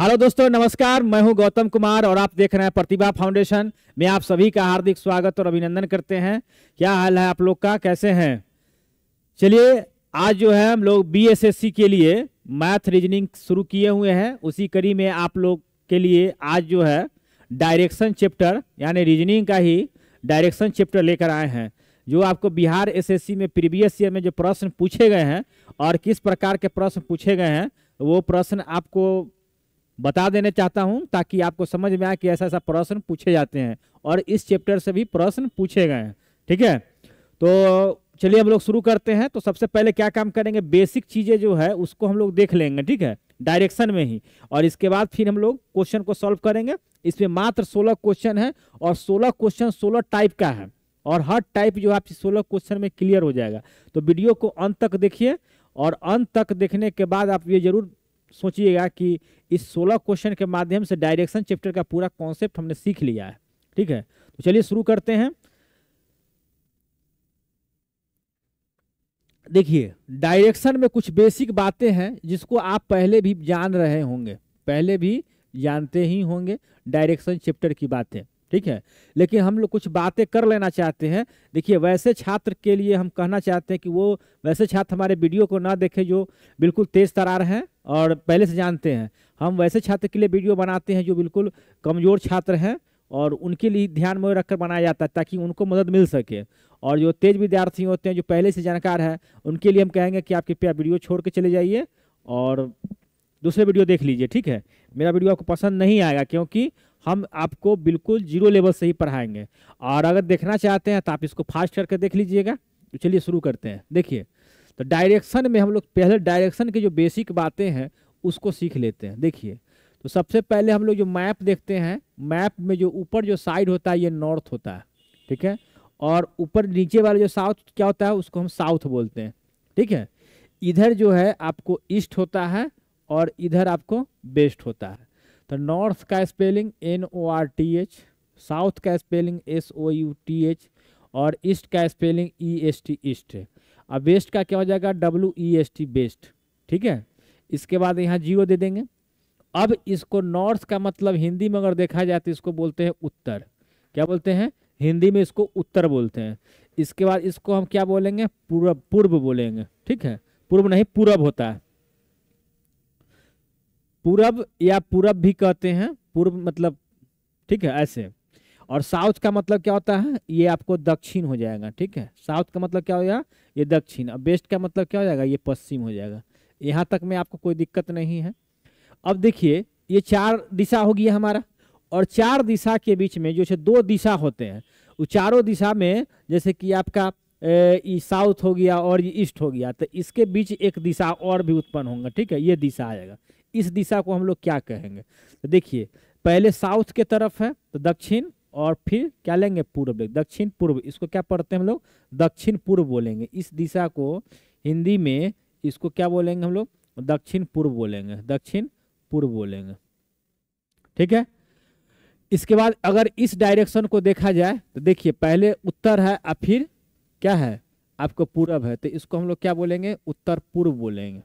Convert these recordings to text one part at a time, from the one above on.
hello दोस्तों नमस्कार मैं हूं गौतम कुमार और आप देख रहे हैं प्रतिभा फाउंडेशन में आप सभी का हार्दिक स्वागत और अभिनंदन करते हैं क्या हाल है आप लोग का कैसे हैं चलिए आज जो है हम लोग बीएसएससी के लिए मैथ रीजनिंग शुरू किए हुए हैं उसी कड़ी में आप लोग के लिए आज जो है डायरेक्शन चैप्टर यानी रीजनिंग का ही डायरेक्शन चैप्टर लेकर आए हैं जो आपको बिहार एस में प्रीवियस ईयर में जो प्रश्न पूछे गए हैं और किस प्रकार के प्रश्न पूछे गए हैं वो प्रश्न आपको बता देना चाहता हूं ताकि आपको समझ में आए कि ऐसा ऐसा प्रश्न पूछे जाते हैं और इस चैप्टर से भी प्रश्न पूछे गए हैं ठीक है तो चलिए हम लोग शुरू करते हैं तो सबसे पहले क्या काम करेंगे बेसिक चीज़ें जो है उसको हम लोग देख लेंगे ठीक है डायरेक्शन में ही और इसके बाद फिर हम लोग क्वेश्चन को सॉल्व करेंगे इसमें मात्र सोलह क्वेश्चन है और सोलह क्वेश्चन सोलह टाइप का है और हर टाइप जो आप सोलह क्वेश्चन में क्लियर हो जाएगा तो वीडियो को अंत तक देखिए और अंत तक देखने के बाद आप ये जरूर सोचिएगा कि इस सोलह क्वेश्चन के माध्यम से डायरेक्शन चैप्टर का पूरा कॉन्सेप्ट हमने सीख लिया है ठीक है तो चलिए शुरू करते हैं देखिए डायरेक्शन में कुछ बेसिक बातें हैं जिसको आप पहले भी जान रहे होंगे पहले भी जानते ही होंगे डायरेक्शन चैप्टर की बातें ठीक है लेकिन हम लोग कुछ बातें कर लेना चाहते हैं देखिए वैसे छात्र के लिए हम कहना चाहते हैं कि वो वैसे छात्र हमारे वीडियो को ना देखें जो बिल्कुल तेज़ तरार हैं और पहले से जानते हैं हम वैसे छात्र के लिए वीडियो बनाते हैं जो बिल्कुल कमज़ोर छात्र हैं और उनके लिए ध्यान में रखकर बनाया जाता है ताकि उनको मदद मिल सके और जो तेज विद्यार्थी होते हैं जो पहले से जानकार है उनके लिए हम कहेंगे कि आप कृपया वीडियो छोड़ के चले जाइए और दूसरे वीडियो देख लीजिए ठीक है मेरा वीडियो आपको पसंद नहीं आएगा क्योंकि हम आपको बिल्कुल जीरो लेवल से ही पढ़ाएंगे और अगर देखना चाहते हैं तो आप इसको फास्ट करके देख लीजिएगा तो चलिए शुरू करते हैं देखिए तो डायरेक्शन में हम लोग पहले डायरेक्शन की जो बेसिक बातें हैं उसको सीख लेते हैं देखिए तो सबसे पहले हम लोग जो मैप देखते हैं मैप में जो ऊपर जो साइड होता है ये नॉर्थ होता है ठीक है और ऊपर नीचे वाला जो साउथ क्या होता है उसको हम साउथ बोलते हैं ठीक है इधर जो है आपको ईस्ट होता है और इधर आपको वेस्ट होता है तो नॉर्थ का spelling N O R T H south का spelling S O U T H और ईस्ट का spelling E S T east है अब वेस्ट का क्या हो जाएगा W E S T west ठीक है इसके बाद यहाँ जीरो दे देंगे अब इसको नॉर्थ का मतलब हिंदी में अगर देखा जाए तो इसको बोलते हैं उत्तर क्या बोलते हैं हिंदी में इसको उत्तर बोलते हैं इसके बाद इसको हम क्या बोलेंगे पूर्व पूर्व बोलेंगे ठीक है पूर्व नहीं पूरब होता है पूरब या पूरब भी कहते हैं पूर्व मतलब ठीक है ऐसे और साउथ का मतलब क्या होता है ये आपको दक्षिण हो जाएगा ठीक है साउथ का मतलब क्या हो गया ये दक्षिण और वेस्ट का मतलब क्या हो जाएगा ये पश्चिम हो जाएगा यहाँ तक में आपको कोई दिक्कत नहीं है अब देखिए ये चार दिशा हो गया हमारा और चार दिशा के बीच में जो है दो दिशा होते हैं वो चारों दिशा में जैसे कि आपका साउथ हो गया और ईस्ट हो गया तो इसके बीच एक दिशा और भी उत्पन्न होगा ठीक है ये दिशा आ जाएगा इस दिशा को हम लोग क्या कहेंगे तो देखिए पहले साउथ के तरफ है तो दक्षिण और फिर क्या लेंगे पूर्व दक्षिण पूर्व इसको क्या पढ़ते हैं हम लोग दक्षिण पूर्व बोलेंगे इस दिशा को हिंदी में इसको क्या बोलेंगे हम लोग दक्षिण पूर्व बोलेंगे दक्षिण पूर्व बोलेंगे ठीक है इसके बाद अगर इस डायरेक्शन को देखा जाए तो देखिए पहले उत्तर है और फिर क्या है आपको पूर्व है तो इसको हम लोग क्या बोलेंगे उत्तर पूर्व बोलेंगे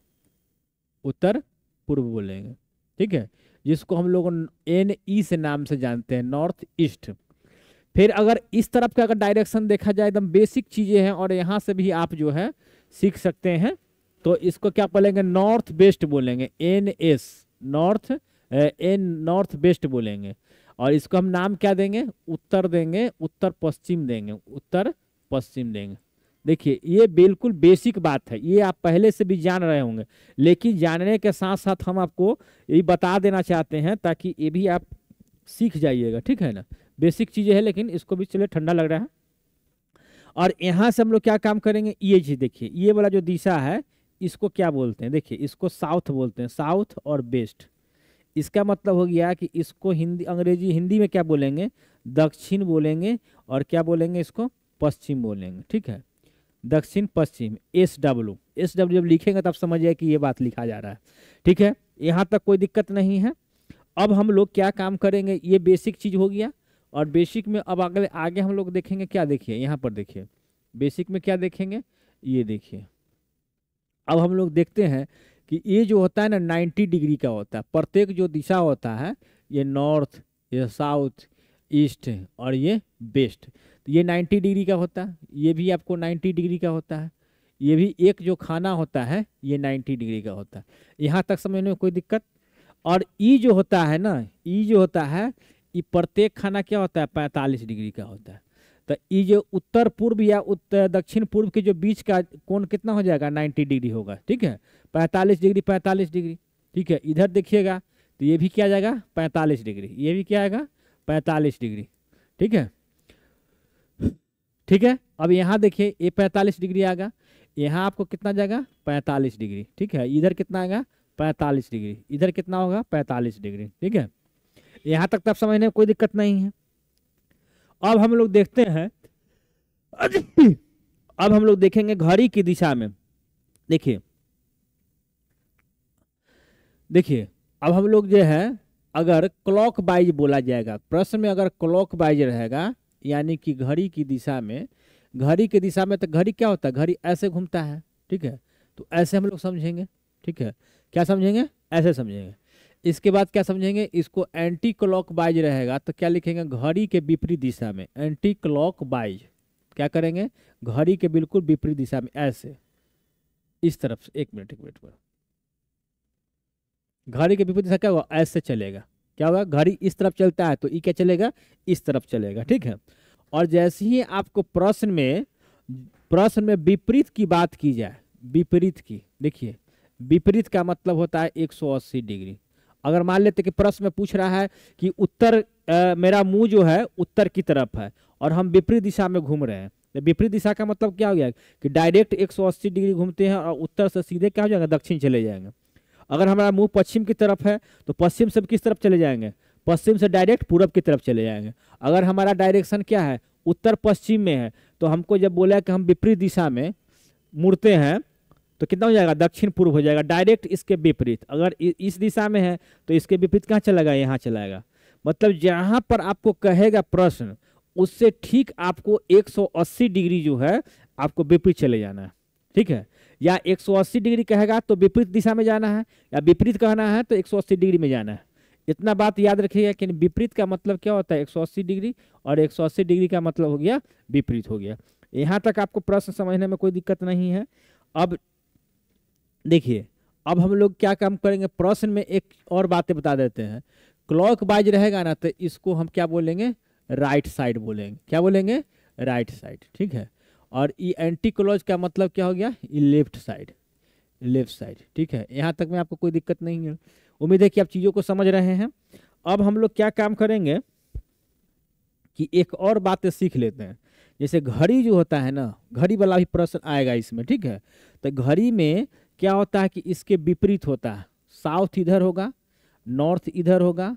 उत्तर पूर्व बोलेंगे ठीक है जिसको हम लोग एन ई e से नाम से जानते हैं नॉर्थ ईस्ट फिर अगर इस तरफ का अगर डायरेक्शन देखा जाए एकदम बेसिक चीज़ें हैं और यहाँ से भी आप जो है सीख सकते हैं तो इसको क्या बोलेंगे नॉर्थ वेस्ट बोलेंगे N S north N north west बोलेंगे और इसको हम नाम क्या देंगे उत्तर देंगे उत्तर पश्चिम देंगे उत्तर पश्चिम देंगे देखिए ये बिल्कुल बेसिक बात है ये आप पहले से भी जान रहे होंगे लेकिन जानने के साथ साथ हम आपको ये बता देना चाहते हैं ताकि ये भी आप सीख जाइएगा ठीक है ना बेसिक चीज़ें है लेकिन इसको भी चलिए ठंडा लग रहा है और यहाँ से हम लोग क्या काम करेंगे ये e चीज़ देखिए ये वाला जो दिशा है इसको क्या बोलते हैं देखिए इसको साउथ बोलते हैं साउथ और वेस्ट इसका मतलब हो गया कि इसको हिंदी अंग्रेजी हिंदी में क्या बोलेंगे दक्षिण बोलेंगे और क्या बोलेंगे इसको पश्चिम बोलेंगे ठीक है दक्षिण पश्चिम एस डब्ल्यू एस डब्ल्यू जब लिखेंगे तब समझिए कि ये बात लिखा जा रहा है ठीक है यहाँ तक कोई दिक्कत नहीं है अब हम लोग क्या काम करेंगे ये बेसिक चीज़ हो गया और बेसिक में अब अगले आगे हम लोग देखेंगे क्या देखिए यहाँ पर देखिए बेसिक में क्या देखेंगे ये देखिए अब हम लोग देखते हैं कि ये जो होता है ना नाइन्टी डिग्री का होता है प्रत्येक जो दिशा होता है ये नॉर्थ ये साउथ ईस्ट और ये वेस्ट तो ये 90 डिग्री का होता है ये भी आपको 90 डिग्री का होता है ये भी एक जो खाना होता है ये 90 डिग्री का होता है यहाँ तक समझने में कोई दिक्कत और ई जो होता है ना ई जो होता है ये प्रत्येक खाना क्या होता है पैंतालीस डिग्री का होता है तो ये जो उत्तर पूर्व या उत्तर दक्षिण पूर्व के जो बीच का कोण कितना हो जाएगा नाइन्टी डिग्री होगा ठीक है पैंतालीस डिग्री पैंतालीस डिग्री ठीक है इधर देखिएगा तो ये भी क्या जाएगा पैंतालीस डिग्री ये भी क्या आएगा पैंतालीस डिग्री ठीक है ठीक है अब यहाँ देखिए ये पैंतालीस डिग्री आएगा यहाँ आपको कितना जाएगा पैंतालीस डिग्री ठीक है इधर कितना आएगा पैंतालीस डिग्री इधर कितना होगा पैंतालीस डिग्री ठीक है यहाँ तक तब तो समझने में कोई दिक्कत नहीं है अब हम लोग देखते हैं अब हम लोग देखेंगे घड़ी की दिशा में देखिए देखिए अब हम लोग जो है अगर क्लॉक वाइज बोला जाएगा प्रश्न में अगर क्लॉक वाइज रहेगा यानी कि घड़ी की दिशा में घड़ी की दिशा में तो घड़ी क्या होता है घड़ी ऐसे घूमता है ठीक है तो ऐसे हम लोग समझेंगे ठीक है क्या समझेंगे ऐसे समझेंगे इसके बाद क्या समझेंगे इसको एंटी क्लॉक बाइज रहेगा तो क्या लिखेंगे घड़ी के विपरीत दिशा में एंटी क्लॉक बाइज क्या करेंगे घड़ी के बिल्कुल विपरीत दिशा में ऐसे इस तरफ से एक मिनट एक मिनट पर घड़ी के विपरीत दिशा क्या होगा ऐसे चलेगा क्या होगा घड़ी इस तरफ चलता है तो ई क्या चलेगा इस तरफ चलेगा ठीक है और जैसे ही आपको प्रश्न में प्रश्न में विपरीत की बात की जाए विपरीत की देखिए विपरीत का मतलब होता है 180 डिग्री अगर मान लेते कि प्रश्न में पूछ रहा है कि उत्तर ए, मेरा मुंह जो है उत्तर की तरफ है और हम विपरीत दिशा में घूम रहे हैं तो विपरीत दिशा का मतलब क्या हो गया कि डायरेक्ट 180 डिग्री घूमते हैं और उत्तर से सीधे क्या हो जाएगा दक्षिण चले जाएंगे अगर हमारा मुंह पश्चिम की तरफ है तो पश्चिम से किस तरफ चले जाएंगे पश्चिम से डायरेक्ट पूरब की तरफ चले जाएंगे अगर हमारा डायरेक्शन क्या है उत्तर पश्चिम में है तो हमको जब बोला कि हम विपरीत दिशा में मुड़ते हैं तो कितना हो जाएगा दक्षिण पूर्व हो जाएगा डायरेक्ट इसके विपरीत अगर इस दिशा में है तो इसके विपरीत कहाँ चलेगा यहाँ चलाएगा मतलब जहाँ पर आपको कहेगा प्रश्न उससे ठीक आपको 180 डिग्री जो है आपको विपरीत चले जाना है ठीक है या 180 डिग्री कहेगा तो विपरीत दिशा में जाना है या विपरीत कहना है तो 180 डिग्री में जाना है इतना बात याद रखिएगा कि विपरीत का मतलब क्या होता है 180 डिग्री और 180 डिग्री का मतलब हो गया विपरीत हो गया यहाँ तक आपको प्रश्न समझने में कोई दिक्कत नहीं है अब देखिए अब हम लोग क्या काम करेंगे प्रश्न में एक और बातें बता देते हैं क्लॉक वाइज रहेगा ना तो इसको हम क्या बोलेंगे राइट साइड बोलेंगे क्या बोलेंगे राइट साइड ठीक है और ये एंटी क्लोज का मतलब क्या हो गया ये लेफ्ट साइड लेफ्ट साइड ठीक है यहाँ तक में आपको कोई दिक्कत नहीं है उम्मीद है कि आप चीज़ों को समझ रहे हैं अब हम लोग क्या काम करेंगे कि एक और बातें सीख लेते हैं जैसे घड़ी जो होता है ना घड़ी वाला भी प्रश्न आएगा इसमें ठीक है तो घड़ी में क्या होता है कि इसके विपरीत होता है साउथ इधर होगा नॉर्थ इधर होगा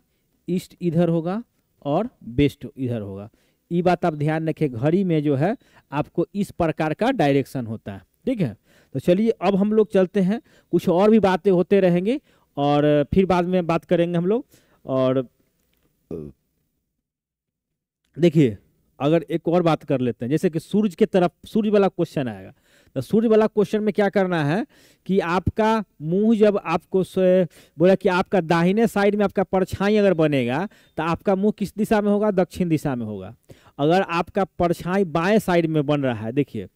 ईस्ट इधर होगा और वेस्ट इधर होगा ये बात आप ध्यान रखें घड़ी में जो है आपको इस प्रकार का डायरेक्शन होता है ठीक है तो चलिए अब हम लोग चलते हैं कुछ और भी बातें होते रहेंगे और फिर बाद में बात करेंगे हम लोग और देखिए अगर एक और बात कर लेते हैं जैसे कि सूरज के तरफ सूर्य वाला क्वेश्चन आएगा तो सूर्य वाला क्वेश्चन में क्या करना है कि आपका मुंह जब आपको बोला कि आपका दाहिने साइड में आपका परछाई अगर बनेगा तो आपका मुंह किस दिशा में होगा दक्षिण दिशा में होगा अगर आपका परछाई बाएं साइड में बन रहा है देखिए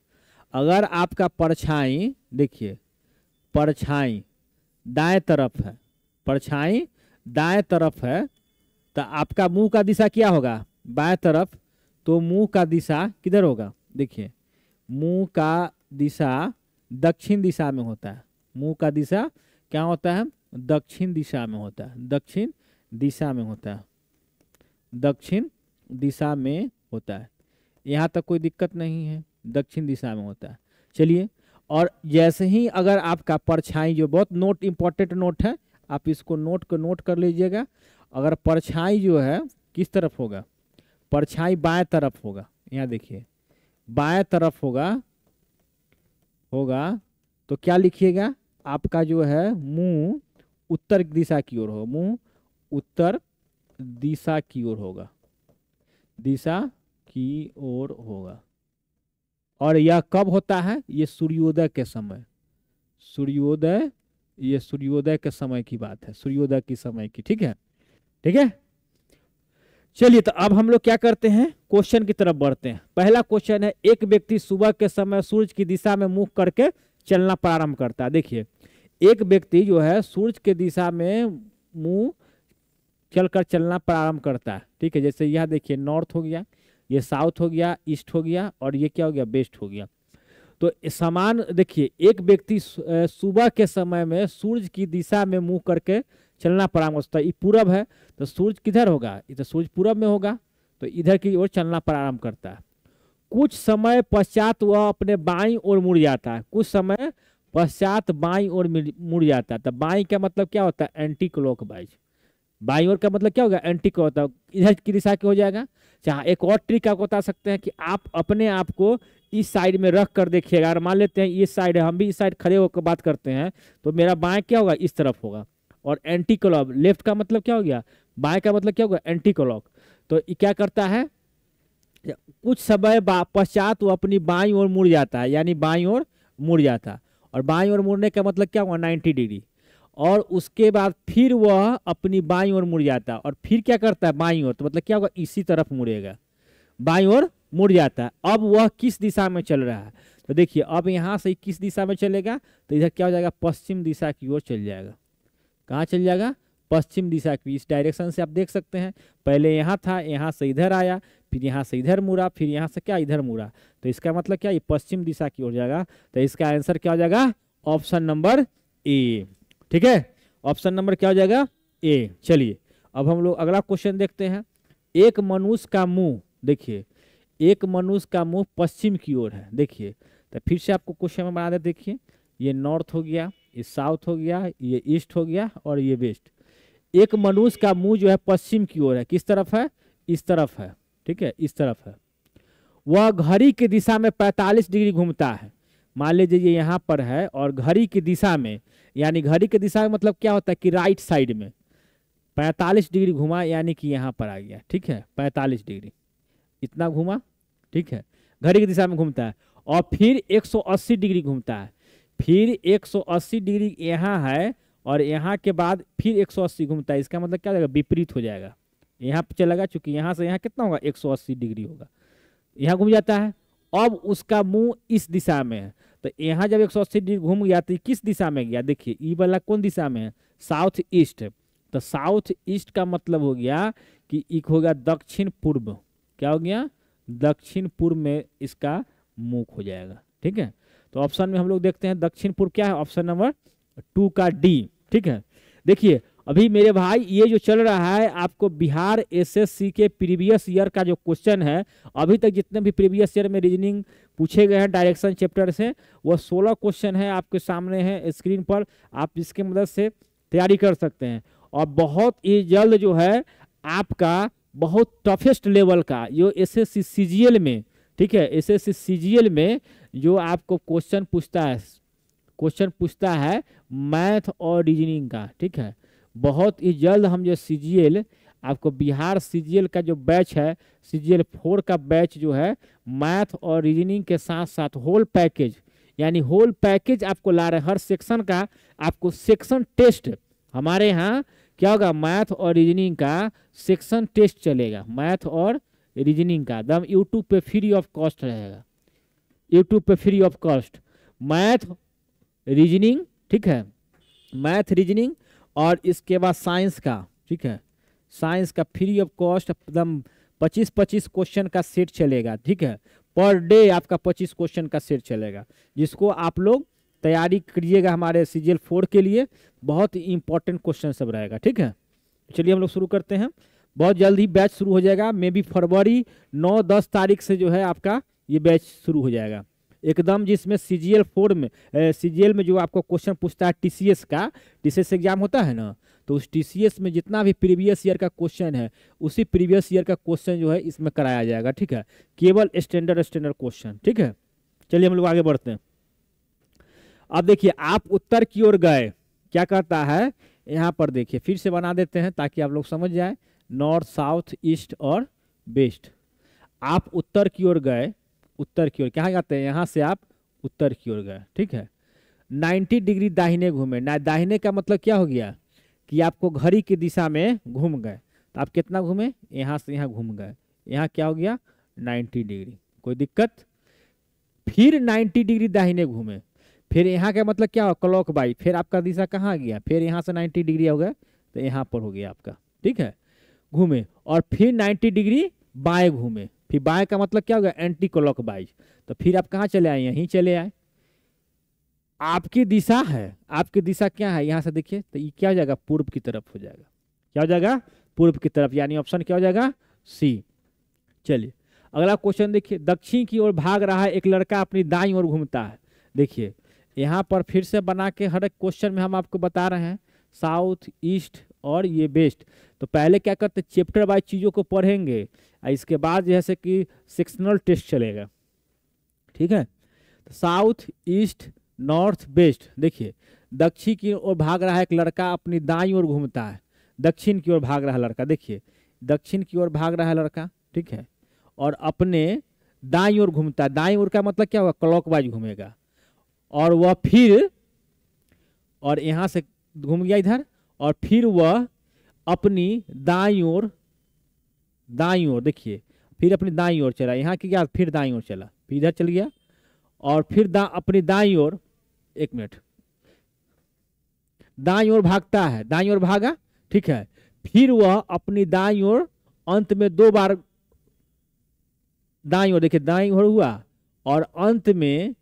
अगर आपका परछाई देखिए परछाई दाएं तरफ है परछाई दाएं तरफ है तो आपका मुंह का दिशा क्या होगा बाएं तरफ तो मुंह का दिशा किधर होगा देखिए मुंह का दिशा दक्षिण दिशा में होता है मुंह का दिशा क्या होता है दक्षिण दिशा में होता है दक्षिण दिशा में होता है दक्षिण दिशा में होता है यहाँ तक कोई दिक्कत नहीं है दक्षिण दिशा में होता है चलिए और जैसे ही अगर आपका परछाई जो बहुत नोट इम्पोर्टेंट नोट है आप इसको नोट को नोट कर लीजिएगा अगर परछाई जो है किस तरफ होगा परछाई बाएं तरफ होगा यहाँ देखिए बाएं तरफ होगा होगा तो क्या लिखिएगा आपका जो है मुंह उत्तर दिशा की ओर हो मुंह उत्तर दिशा की ओर होगा दिशा की ओर होगा और यह कब होता है ये सूर्योदय के समय सूर्योदय ये सूर्योदय के समय की बात है सूर्योदय की समय की ठीक है ठीक है चलिए तो अब हम लोग क्या करते हैं क्वेश्चन की तरफ बढ़ते हैं पहला क्वेश्चन है एक व्यक्ति सुबह के समय सूर्य की दिशा में मुख करके चलना प्रारंभ करता है देखिए एक व्यक्ति जो है सूर्य के दिशा में मुंह चलकर चलना प्रारंभ करता है ठीक है जैसे यह देखिए नॉर्थ हो गया ये साउथ हो गया ईस्ट हो गया और ये क्या हो गया वेस्ट हो गया तो समान देखिए एक व्यक्ति सुबह के समय में सूर्य की दिशा में मुंह करके चलना होता तो ये पूरब है तो सूर्य किधर होगा तो सूर्य पूरब में होगा तो इधर की ओर चलना प्रारंभ करता है कुछ समय पश्चात वह अपने बाई ओर मुड़ जाता है कुछ समय पश्चात बाई ओर मुड़ जाता है तो बाई का मतलब क्या होता है एंटी क्लोक बाइज बाई ओर का मतलब क्या होगा एंटी क्लोक होता है इधर की दिशा के हो जाएगा चाहे एक और ट्रिक आपको बता सकते हैं कि आप अपने आप को इस साइड में रख कर देखिएगा और मान लेते हैं ये साइड है हम भी इस साइड खड़े होकर बात करते हैं तो मेरा बाएँ क्या होगा इस तरफ होगा और एंटी क्लॉक लेफ्ट का मतलब क्या हो गया बाएं का मतलब क्या हो गया एंटी क्लॉक तो क्या करता है कुछ समय पश्चात वो अपनी बाई ओर मुड़ जाता है यानी बाई ओर मुड़ जाता और बाई ओर मुड़ने का मतलब क्या हुआ नाइन्टी डिग्री और उसके बाद फिर वह अपनी बाई ओर मुड़ जाता और फिर क्या करता है बाई ओर तो मतलब क्या होगा इसी तरफ मुड़ेगा बाई ओर मुड़ जाता है अब वह किस दिशा में चल रहा है तो देखिए अब यहाँ से किस दिशा में चलेगा तो इधर क्या हो जाएगा पश्चिम दिशा की ओर चल जाएगा कहाँ चल जाएगा पश्चिम दिशा की इस डायरेक्शन से आप देख सकते हैं पहले यहाँ था यहाँ से इधर आया फिर यहाँ से इधर मुड़ा फिर यहाँ से क्या इधर मुड़ा तो इसका मतलब क्या ये पश्चिम दिशा की ओर जाएगा तो इसका आंसर क्या हो जाएगा ऑप्शन नंबर ए ठीक है ऑप्शन नंबर क्या हो जाएगा ए चलिए अब हम लोग अगला क्वेश्चन देखते हैं एक मनुष्य का मुंह देखिए एक मनुष्य का मुंह पश्चिम की ओर है देखिए तो फिर से आपको क्वेश्चन में बना दे देखिए ये नॉर्थ हो गया ये साउथ हो गया ये ईस्ट हो गया और ये वेस्ट एक मनुष्य का मुंह जो है पश्चिम की ओर है किस तरफ है इस तरफ है ठीक है इस तरफ है वह घड़ी की दिशा में 45 डिग्री घूमता है मान लीजिए ये यहाँ पर है और घड़ी की दिशा में यानी घड़ी की दिशा में मतलब क्या होता है कि राइट साइड में 45 डिग्री घुमा यानी कि यहाँ पर आ गया ठीक है 45 डिग्री इतना घुमा ठीक है घड़ी की दिशा में घूमता है और फिर 180 डिग्री घूमता है फिर 180 डिग्री यहाँ है और यहाँ के बाद फिर 180 घूमता है इसका मतलब क्या हो जाएगा विपरीत हो जाएगा यहाँ पे चलेगा चूंकि यहाँ से यहाँ कितना होगा 180 डिग्री होगा यहाँ घूम जाता है अब उसका मुंह इस दिशा में है तो यहाँ जब 180 डिग्री घूम गया तो किस दिशा में गया देखिए ई वाला कौन दिशा में है साउथ ईस्ट तो साउथ ईस्ट का मतलब हो गया कि एक हो गया दक्षिण पूर्व क्या हो गया दक्षिण पूर्व में इसका मुँह हो जाएगा ठीक है तो ऑप्शन में हम लोग देखते हैं दक्षिण पूर्व क्या है ऑप्शन नंबर टू का डी ठीक है देखिए अभी मेरे भाई ये जो चल रहा है आपको बिहार एसएससी के प्रीवियस ईयर का जो क्वेश्चन है अभी तक जितने भी प्रीवियस ईयर में रीजनिंग पूछे गए हैं डायरेक्शन चैप्टर से वह सोलह क्वेश्चन है आपके सामने है स्क्रीन पर आप इसके मदद से तैयारी कर सकते हैं और बहुत ही जल्द जो है आपका बहुत टफेस्ट लेवल का जो एस एस में ठीक है एस एस सी में जो आपको क्वेश्चन पूछता है क्वेश्चन पूछता है मैथ और रीजनिंग का ठीक है बहुत ही जल्द हम जो सी आपको बिहार सी का जो बैच है सी जी फोर का बैच जो है मैथ और रीजनिंग के साथ साथ होल पैकेज यानी होल पैकेज आपको ला रहे हर सेक्शन का आपको सेक्शन टेस्ट हमारे यहाँ क्या होगा मैथ और रीजनिंग का सेक्शन टेस्ट चलेगा मैथ और रीजनिंग का दम यूट्यूब पे फ्री ऑफ कॉस्ट रहेगा यूट्यूब पे free of cost math reasoning ठीक है मैथ रीजनिंग और इसके बाद साइंस का ठीक है साइंस का फ्री ऑफ कॉस्ट एकदम पच्चीस पच्चीस क्वेश्चन का सेट चलेगा ठीक है पर डे आपका पच्चीस क्वेश्चन का सेट चलेगा जिसको आप लोग तैयारी करिएगा हमारे सीजीएल फोर के लिए बहुत ही इंपॉर्टेंट क्वेश्चन सब रहेगा ठीक है चलिए हम लोग शुरू करते हैं बहुत जल्द ही बैच शुरू हो जाएगा मे बी फरवरी नौ दस तारीख से जो है आपका ये बैच शुरू हो जाएगा एकदम जिसमें सी जी एल फोर में सी जी एल में जो आपको क्वेश्चन पूछता है टी सी एस का टी सी एस एग्जाम होता है ना तो उस टी सी एस में जितना भी प्रीवियस ईयर का क्वेश्चन है उसी प्रीवियस ईयर का क्वेश्चन जो है इसमें कराया जाएगा ठीक है केवल स्टैंडर्ड स्टैंडर्ड क्वेश्चन ठीक है चलिए हम लोग आगे बढ़ते हैं अब देखिए आप उत्तर की ओर गए क्या कहता है यहाँ पर देखिए फिर से बना देते हैं ताकि आप लोग समझ जाए नॉर्थ साउथ ईस्ट और वेस्ट आप उत्तर की ओर गए उत्तर की ओर क्या जाते हैं यहाँ से आप उत्तर की ओर गए ठीक है 90 डिग्री दाहिने घूमे ना दाहिने का मतलब क्या हो गया कि आपको घड़ी की दिशा में घूम गए तो आप कितना घूमे यहाँ से यहाँ घूम गए यहाँ क्या हो गया 90 डिग्री कोई दिक्कत फिर 90 डिग्री दाहिने घूमे फिर यहाँ का मतलब क्या हो क्लॉक बाई फिर आपका दिशा कहाँ गया फिर यहाँ से नाइन्टी डिग्री हो गया तो यहाँ पर हो गया आपका ठीक है घूमे और फिर 90 डिग्री बाएं घूमे फिर बाएं का मतलब क्या होगा एंटी क्लॉक बाइज तो फिर आप कहाँ चले आए यहीं चले आए आपकी दिशा है आपकी दिशा क्या है यहाँ से देखिए तो ये क्या हो जाएगा पूर्व की तरफ हो जाएगा क्या हो जाएगा पूर्व की तरफ यानी ऑप्शन क्या हो जाएगा सी चलिए अगला क्वेश्चन देखिए दक्षिण की ओर भाग रहा है एक लड़का अपनी दाई ओर घूमता है देखिए यहाँ पर फिर से बना के हर एक क्वेश्चन में हम आपको बता रहे हैं साउथ ईस्ट और ये वेस्ट तो पहले क्या करते हैं चैप्टर वाइज चीज़ों को पढ़ेंगे आ इसके बाद जैसे कि सेक्शनल टेस्ट चलेगा ठीक है तो साउथ ईस्ट नॉर्थ वेस्ट देखिए दक्षिण की ओर भाग रहा है एक लड़का अपनी दाई ओर घूमता है दक्षिण की ओर भाग रहा है लड़का देखिए दक्षिण की ओर भाग रहा है लड़का ठीक है और अपने दाई ओर घूमता है दाई ओर का मतलब क्या होगा क्लॉक घूमेगा और वह फिर और यहाँ से घूम गया इधर और फिर वह अपनी दाई ओर दाई ओर देखिए फिर अपनी दाई ओर चला यहाँ की क्या फिर दाई ओर चला फिर इधर चल गया और फिर दा अपनी दाई ओर एक मिनट दाई ओर भागता है दाई ओर भागा ठीक है फिर वह अपनी दाई ओर अंत में दो बार दाई ओर देखिए दाई ओर हुआ और अंत में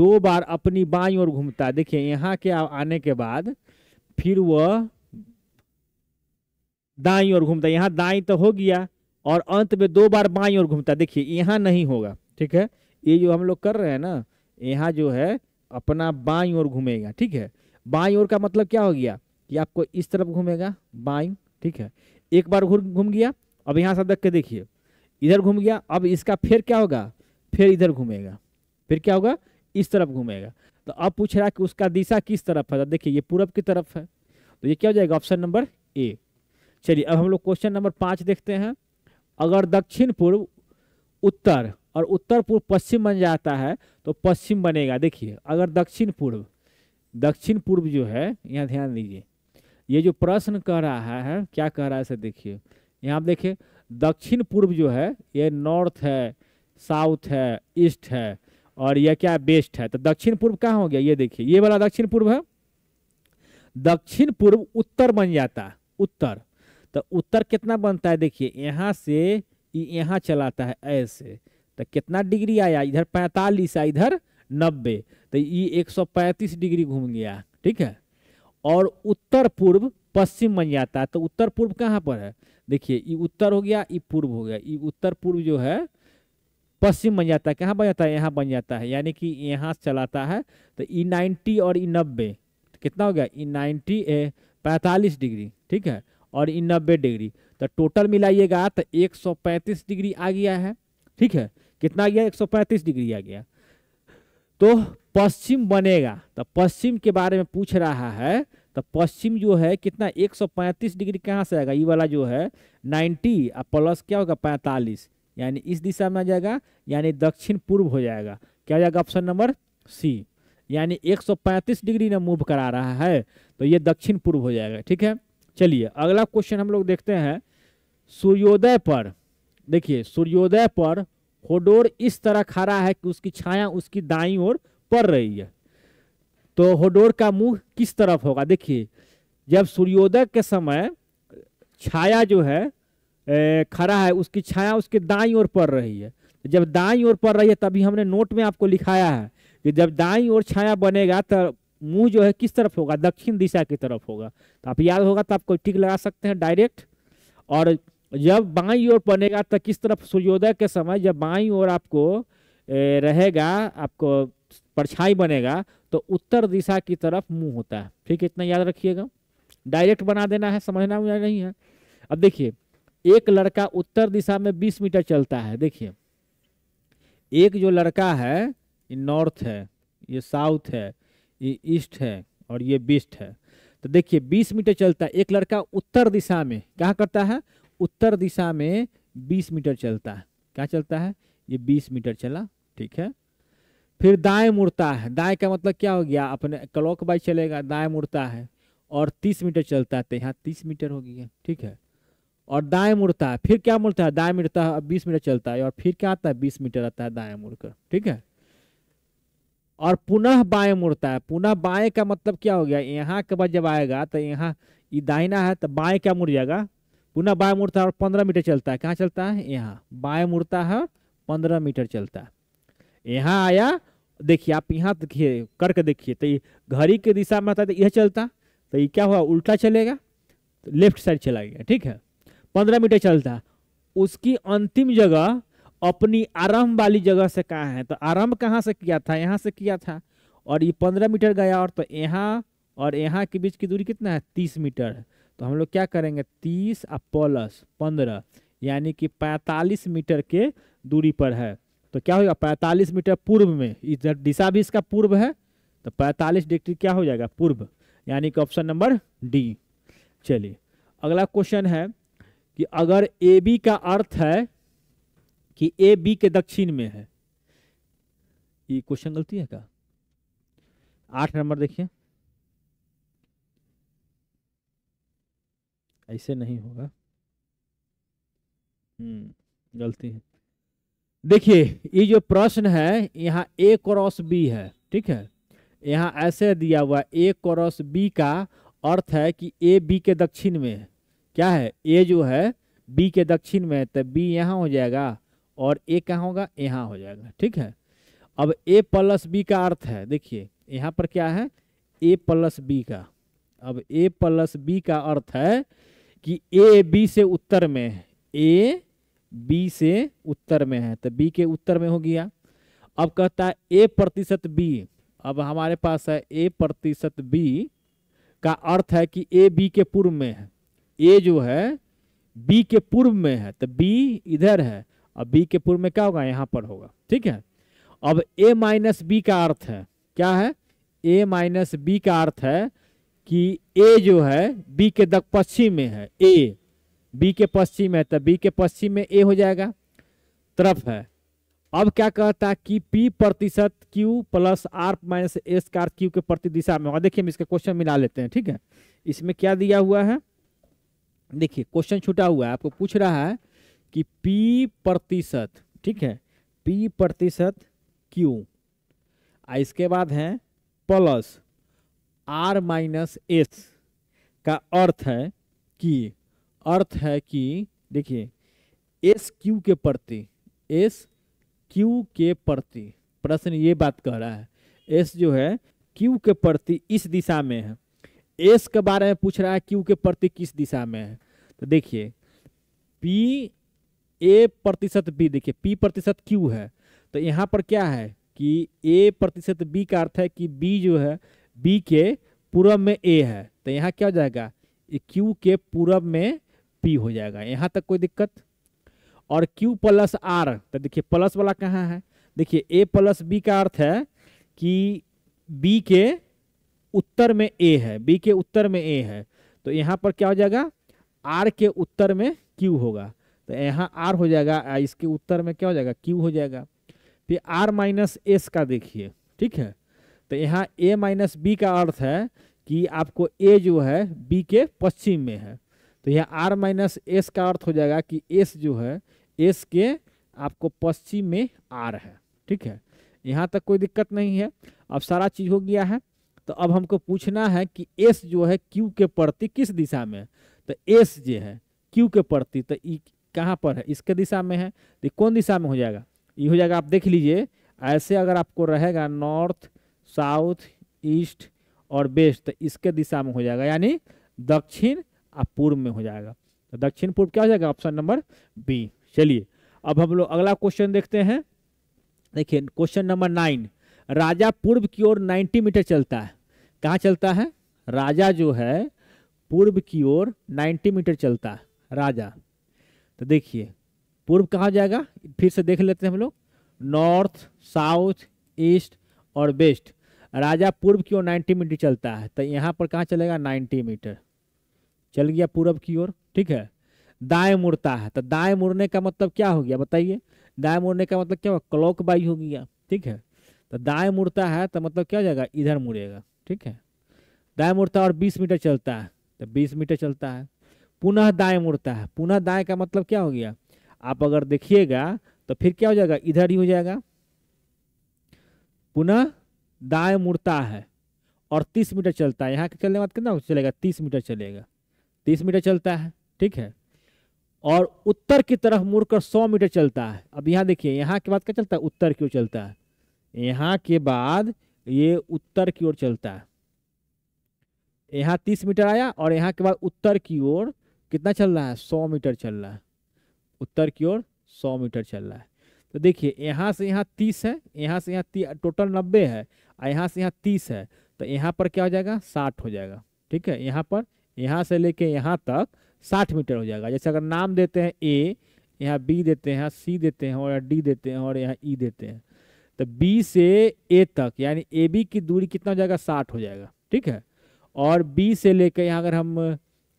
दो बार अपनी बाई ओर घूमता है देखिए यहाँ के आने के बाद फिर वह दाई और घूमता यहाँ दाई तो हो गया और अंत में दो बार बाई और घूमता देखिए यहाँ नहीं होगा ठीक है ये जो हम लोग कर रहे हैं ना यहाँ जो है अपना बाई और घूमेगा ठीक है बाई और का मतलब क्या हो गया कि आपको इस तरफ घूमेगा बाई ठीक है एक बार घूम गया अब यहाँ से देख के देखिए इधर घूम गया अब इसका फिर क्या होगा फिर इधर घूमेगा फिर क्या होगा इस तरफ घूमेगा तो अब पूछ रहा है कि उसका दिशा किस तरफ है तो देखिए ये पूरब की तरफ है तो ये क्या हो जाएगा ऑप्शन नंबर ए चलिए अब हम लोग क्वेश्चन नंबर पाँच देखते हैं अगर दक्षिण पूर्व उत्तर और उत्तर पूर्व पश्चिम बन जाता है तो पश्चिम बनेगा देखिए अगर दक्षिण पूर्व दक्षिण पूर्व जो है यहाँ ध्यान दीजिए ये जो प्रश्न कह रहा है क्या कह रहा है सर देखिए यहाँ आप देखिए दक्षिण पूर्व जो है ये नॉर्थ है साउथ है ईस्ट है और यह क्या बेस्ट है तो दक्षिण पूर्व कहाँ हो गया ये देखिए ये वाला दक्षिण पूर्व है दक्षिण पूर्व उत्तर बन जाता है उत्तर तो उत्तर कितना बनता है देखिए यहाँ से यहाँ चलाता है ऐसे तो कितना डिग्री आया इधर पैंतालीस आया इधर नब्बे तो ये एक सौ पैंतीस डिग्री घूम गया ठीक है और उत्तर पूर्व पश्चिम बन जाता है तो उत्तर पूर्व कहाँ पर है देखिए ये उत्तर हो गया ये पूर्व हो गया ये उत्तर पूर्व जो है पश्चिम बन जाता है कहाँ बन जाता है यहाँ बन जाता है यानी कि यहाँ चलाता है तो ई नाइन्टी और ई नब्बे कितना हो गया ई नाइन्टी ए पैंतालीस डिग्री ठीक है और इन नब्बे डिग्री तो टोटल मिलाइएगा तो 135 डिग्री आ गया है ठीक है कितना आ गया 135 डिग्री आ गया तो पश्चिम बनेगा तो पश्चिम के बारे में पूछ रहा है तो पश्चिम जो है कितना 135 डिग्री कहाँ से आएगा ये वाला जो है 90 और प्लस क्या होगा 45 यानी इस दिशा में आ जाएगा यानी दक्षिण पूर्व हो जाएगा क्या हो जाएगा ऑप्शन नंबर सी यानी 135 डिग्री ने मूव करा रहा है तो ये दक्षिण पूर्व हो जाएगा ठीक है चलिए अगला क्वेश्चन हम लोग देखते हैं सूर्योदय पर देखिए सूर्योदय पर होडोर इस तरह खड़ा है कि उसकी छाया उसकी दाई ओर पड़ रही है तो होडोर का मुंह किस तरफ होगा देखिए जब सूर्योदय के समय छाया जो है खड़ा है उसकी छाया उसके दाई ओर पड़ रही है जब दाई ओर पड़ रही है तभी हमने नोट में आपको लिखाया है कि जब दाई ओर छाया बनेगा तो मुंह जो है किस तरफ होगा दक्षिण दिशा की तरफ होगा तो आप याद होगा तो आप कोई टिक लगा सकते हैं डायरेक्ट और जब बाई ओर बनेगा तो किस तरफ सूर्योदय के समय जब बाई ओर आपको रहेगा आपको परछाई बनेगा तो उत्तर दिशा की तरफ मुंह होता है ठीक है इतना याद रखिएगा डायरेक्ट बना देना है समझना मुझे नहीं है अब देखिए एक लड़का उत्तर दिशा में बीस मीटर चलता है देखिए एक जो लड़का है ये नॉर्थ है ये साउथ है ये ईस्ट है और ये बीस्ट है तो देखिए 20 मीटर चलता है एक लड़का उत्तर दिशा में क्या करता है उत्तर दिशा में 20 मीटर चलता है क्या चलता है ये 20 मीटर चला ठीक है फिर दाएं मुड़ता है दाएं का मतलब क्या हो गया अपने क्लॉक वाइज चलेगा दाएं मुड़ता है और 30 मीटर चलता है तो यहाँ तीस मीटर हो गया ठीक है और दाएं मुड़ता है फिर क्या मुड़ता है दाएं मुड़ता है बीस मीटर चलता है और फिर क्या आता है बीस मीटर आता है दाएं मुड़कर ठीक है और पुनः बाएं मुड़ता है पुनः बाएं का मतलब क्या हो गया यहाँ के बाद जब आएगा तो यहाँ ये दाहिना है तो बाएं क्या मुड़ जाएगा पुनः बाएं मुड़ता है और पंद्रह मीटर चलता है कहाँ चलता है यहाँ बाएं मुड़ता है पंद्रह मीटर चलता है यहाँ आया देखिए आप यहाँ देखिए करके देखिए तो ये घड़ी की दिशा में आता तो यह चलता तो ये क्या हुआ उल्टा चलेगा तो लेफ्ट साइड चला गया ठीक है पंद्रह मीटर चलता उसकी अंतिम जगह अपनी आरंभ वाली जगह से कहाँ है तो आरंभ कहाँ से किया था यहाँ से किया था और ये पंद्रह मीटर गया और तो यहाँ और यहाँ के बीच की दूरी कितना है तीस मीटर है तो हम लोग क्या करेंगे तीस और प्लस पंद्रह यानी कि पैंतालीस मीटर के दूरी पर है तो क्या होगा पैंतालीस मीटर पूर्व में इधर दिशा भी इसका पूर्व है तो पैंतालीस डिग्री क्या हो जाएगा पूर्व यानी कि ऑप्शन नंबर डी चलिए अगला क्वेश्चन है कि अगर ए बी का अर्थ है कि ए बी के दक्षिण में है ये क्वेश्चन गलती है क्या आठ नंबर देखिए ऐसे नहीं होगा हम्म गलती है देखिए ये जो प्रश्न है यहाँ ए क्रॉस बी है ठीक है यहाँ ऐसे दिया हुआ ए क्रॉस बी का अर्थ है कि ए बी के दक्षिण में है क्या है ए जो है बी के दक्षिण में है तो बी यहाँ हो जाएगा और ए कहाँ होगा यहाँ हो जाएगा ठीक है अब ए प्लस बी का अर्थ है देखिए यहाँ पर क्या है ए प्लस बी का अब ए प्लस बी का अर्थ है कि ए बी से उत्तर में है ए बी से उत्तर में है तो बी के उत्तर में हो गया अब कहता है ए प्रतिशत बी अब हमारे पास है ए प्रतिशत बी का अर्थ है कि ए बी के पूर्व में है ए जो है बी के पूर्व में है तो बी इधर है अब बी के पूर्व में क्या होगा यहाँ पर होगा ठीक है अब ए माइनस बी का अर्थ है क्या है ए माइनस बी का अर्थ है कि ए जो है बी के दक पश्चिम में है ए बी के पश्चिम है तो बी के पश्चिम में ए हो जाएगा तरफ है अब क्या कहता है कि पी प्रतिशत Q plus R minus S कार क्यू के प्रति दिशा में होगा देखिए हम इसका क्वेश्चन मिला लेते हैं ठीक है इसमें क्या दिया हुआ है देखिए क्वेश्चन छूटा हुआ है आपको पूछ रहा है कि पी प्रतिशत ठीक है पी प्रतिशत क्यू आ इसके बाद है प्लस आर माइनस एस का अर्थ है कि अर्थ है कि देखिए एस क्यू के प्रति एस क्यू के प्रति प्रश्न ये बात कह रहा है एस जो है क्यू के प्रति इस दिशा में है एस के बारे में पूछ रहा है क्यू के प्रति किस दिशा में है तो देखिए पी ए प्रतिशत बी देखिए पी प्रतिशत क्यू है तो यहाँ पर क्या है कि ए प्रतिशत बी का अर्थ है कि बी जो है बी के पूर्व में ए है तो यहाँ क्या हो जाएगा क्यू के पूर्व में पी हो जाएगा यहाँ तक कोई दिक्कत और क्यू प्लस आर तो देखिए प्लस वाला कहाँ है देखिए ए प्लस बी का अर्थ है कि बी के उत्तर में ए है बी के उत्तर में ए है तो यहाँ पर क्या हो जाएगा आर के उत्तर में क्यू होगा तो यहाँ आर हो जाएगा इसके उत्तर में क्या हो जाएगा क्यू हो जाएगा फिर आर माइनस एस का देखिए ठीक है तो यहाँ ए माइनस बी का अर्थ है कि आपको ए जो है बी के पश्चिम में है तो यहाँ आर माइनस एस का अर्थ हो जाएगा कि एस जो है एस के आपको पश्चिम में आर है ठीक है यहाँ तक कोई दिक्कत नहीं है अब सारा चीज़ हो गया है तो अब हमको पूछना है कि एस जो है क्यू के प्रति किस दिशा में तो एस जो है क्यू के प्रति तो e कहाँ पर है इसके दिशा में है तो कौन दिशा में हो जाएगा ये हो जाएगा आप देख लीजिए ऐसे अगर आपको रहेगा नॉर्थ साउथ ईस्ट और वेस्ट तो इसके दिशा में हो जाएगा यानी दक्षिण और पूर्व में हो जाएगा तो दक्षिण पूर्व क्या हो जाएगा ऑप्शन नंबर बी चलिए अब हम लोग अगला क्वेश्चन देखते हैं देखिए क्वेश्चन नंबर नाइन राजा पूर्व की ओर नाइन्टी मीटर चलता है कहाँ चलता है राजा जो है पूर्व की ओर नाइन्टी मीटर चलता है राजा तो देखिए पूर्व कहाँ जाएगा फिर से देख लेते हैं हम लोग नॉर्थ साउथ ईस्ट और वेस्ट राजा पूर्व की ओर 90 मीटर चलता है तो यहाँ पर कहाँ चलेगा 90 मीटर चल गया पूर्व की ओर ठीक है दाएं मुड़ता है तो दाएं मुड़ने का मतलब क्या हो गया बताइए दाएं मुड़ने का मतलब क्या हुआ क्लॉक बाई हो गया ठीक है तो दाएं मुड़ता है तो मतलब क्या हो जाएगा इधर मुड़ेगा ठीक है दाएं मुड़ता है और बीस मीटर चलता है तो बीस मीटर चलता है पुनः दाएं मुड़ता है पुनः दाएं का मतलब क्या हो गया आप अगर देखिएगा तो फिर क्या हो जाएगा इधर ही हो जाएगा पुनः दाएं मुड़ता है और तीस मीटर चलता है यहाँ के चलने बाद कितना चलेगा तीस मीटर चलेगा तीस मीटर चलता है ठीक है और उत्तर की तरफ मुड़कर सौ मीटर चलता है अब यहाँ देखिए यहाँ के बाद क्या चलता है उत्तर की ओर चलता है यहाँ के बाद ये उत्तर की ओर चलता है यहाँ तीस मीटर आया और यहाँ के बाद उत्तर की ओर कितना चल रहा है सौ मीटर चल रहा है उत्तर की ओर सौ मीटर चल रहा है तो देखिए यहाँ से यहाँ तीस है यहाँ से यहाँ टोटल नब्बे है और यहाँ से यहाँ तीस है तो यहाँ पर क्या हो जाएगा साठ हो जाएगा ठीक है यहाँ पर यहाँ से लेके यहाँ तक साठ मीटर हो जाएगा जैसे अगर नाम देते हैं ए यहाँ बी देते हैं सी देते हैं और डी देते हैं और यहाँ ई e देते हैं तो बी से ए तक यानी ए बी की दूरी कितना हो जाएगा साठ हो जाएगा ठीक है और बी से लेकर यहाँ अगर हम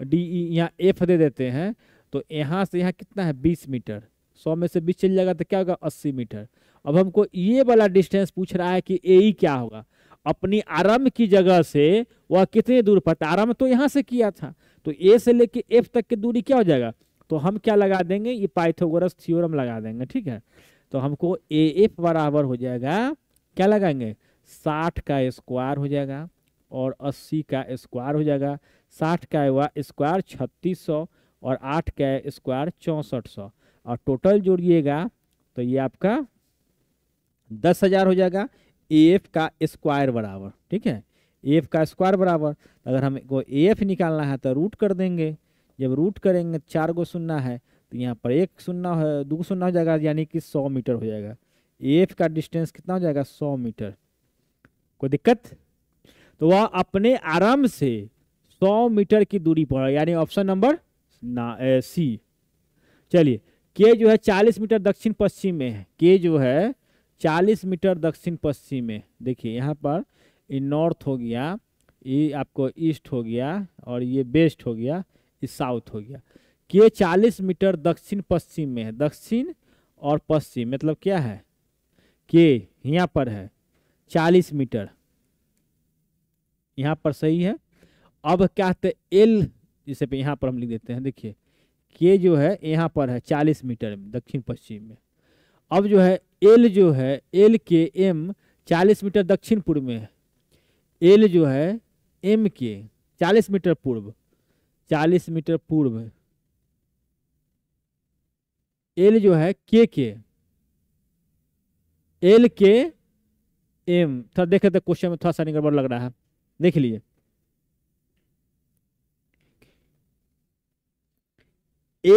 डी ई यहाँ एफ दे देते हैं तो यहाँ से यहाँ कितना है बीस मीटर सौ में से बीस चल जाएगा तो क्या होगा अस्सी मीटर अब हमको ये वाला डिस्टेंस पूछ रहा है कि ए ई e क्या होगा अपनी आरम्भ की जगह से वह कितने दूर पर आरम्भ तो यहाँ से किया था तो ए से लेके एफ तक की दूरी क्या हो जाएगा तो हम क्या लगा देंगे ये पाइथोगोरस थ्योरम लगा देंगे ठीक है तो हमको ए एफ बराबर हो जाएगा क्या लगाएंगे साठ का स्क्वायर हो जाएगा और 80 का स्क्वायर हो जाएगा 60 का हुआ स्क्वायर छत्तीस सौ और 8 का स्क्वायर चौंसठ सौ और टोटल जोड़िएगा तो ये आपका दस हज़ार हो जाएगा एफ का स्क्वायर बराबर ठीक है एफ का स्क्वायर बराबर तो अगर हमको एफ निकालना है तो रूट कर देंगे जब रूट करेंगे चार गो सुनना है तो यहाँ पर एक सुनना है दो सुनना हो जाएगा यानी कि सौ मीटर हो जाएगा एफ का डिस्टेंस कितना हो जाएगा सौ मीटर कोई दिक्कत तो वह अपने आराम से 100 मीटर की दूरी पर यानी ऑप्शन नंबर ना ए, सी चलिए के जो है 40 मीटर दक्षिण पश्चिम में है के जो है 40 मीटर दक्षिण पश्चिम में देखिए यहाँ पर ये नॉर्थ हो गया ये आपको ईस्ट हो गया और ये वेस्ट हो गया ये साउथ हो गया के 40 मीटर दक्षिण पश्चिम में है दक्षिण और पश्चिम मतलब क्या है के यहाँ पर है 40 मीटर यहाँ पर सही है अब क्या कहते एल जिसे पे यहाँ पर हम लिख देते हैं देखिए के जो है यहाँ पर है चालीस मीटर में दक्षिण पश्चिम में अब जो है एल जो है एल के एम चालीस मीटर दक्षिण पूर्व में है एल जो है एम के चालीस मीटर पूर्व चालीस मीटर पूर्व एल जो है के के एल के एम थोड़ा देखे तो क्वेश्चन में थोड़ा सा निगड़बड़ लग रहा है देख लीजिए